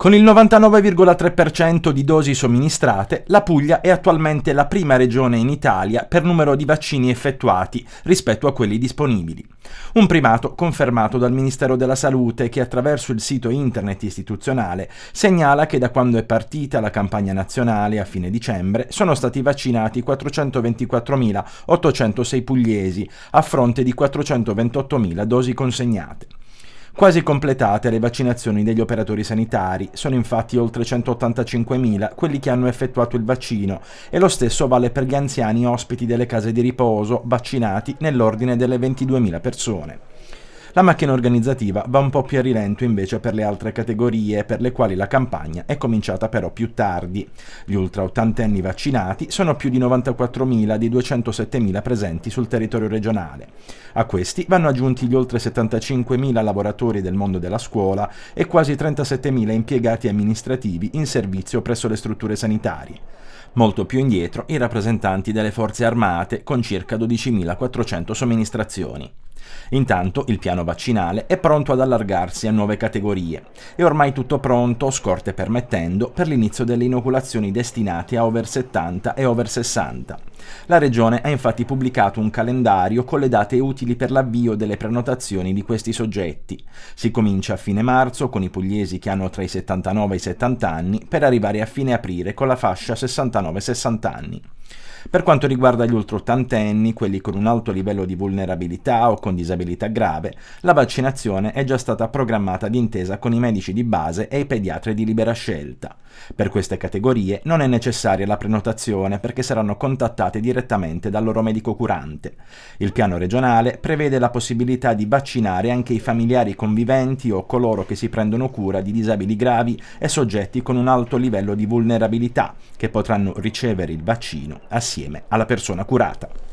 Con il 99,3% di dosi somministrate, la Puglia è attualmente la prima regione in Italia per numero di vaccini effettuati rispetto a quelli disponibili. Un primato confermato dal Ministero della Salute che attraverso il sito internet istituzionale segnala che da quando è partita la campagna nazionale a fine dicembre sono stati vaccinati 424.806 pugliesi a fronte di 428.000 dosi consegnate. Quasi completate le vaccinazioni degli operatori sanitari, sono infatti oltre 185.000 quelli che hanno effettuato il vaccino e lo stesso vale per gli anziani ospiti delle case di riposo vaccinati nell'ordine delle 22.000 persone. La macchina organizzativa va un po' più a rilento invece per le altre categorie, per le quali la campagna è cominciata però più tardi. Gli ultra ottantenni vaccinati sono più di 94.000 di 207.000 presenti sul territorio regionale. A questi vanno aggiunti gli oltre 75.000 lavoratori del mondo della scuola e quasi 37.000 impiegati amministrativi in servizio presso le strutture sanitarie. Molto più indietro i rappresentanti delle forze armate con circa 12.400 somministrazioni. Intanto il piano vaccinale è pronto ad allargarsi a nuove categorie. È ormai tutto pronto, scorte permettendo, per l'inizio delle inoculazioni destinate a over 70 e over 60. La Regione ha infatti pubblicato un calendario con le date utili per l'avvio delle prenotazioni di questi soggetti. Si comincia a fine marzo con i pugliesi che hanno tra i 79 e i 70 anni per arrivare a fine aprile con la fascia 69-60 anni. Per quanto riguarda gli ultra ottantenni, quelli con un alto livello di vulnerabilità o con disabilità grave, la vaccinazione è già stata programmata d'intesa con i medici di base e i pediatri di libera scelta. Per queste categorie non è necessaria la prenotazione perché saranno contattate direttamente dal loro medico curante. Il piano regionale prevede la possibilità di vaccinare anche i familiari conviventi o coloro che si prendono cura di disabili gravi e soggetti con un alto livello di vulnerabilità, che potranno ricevere il vaccino assieme alla persona curata.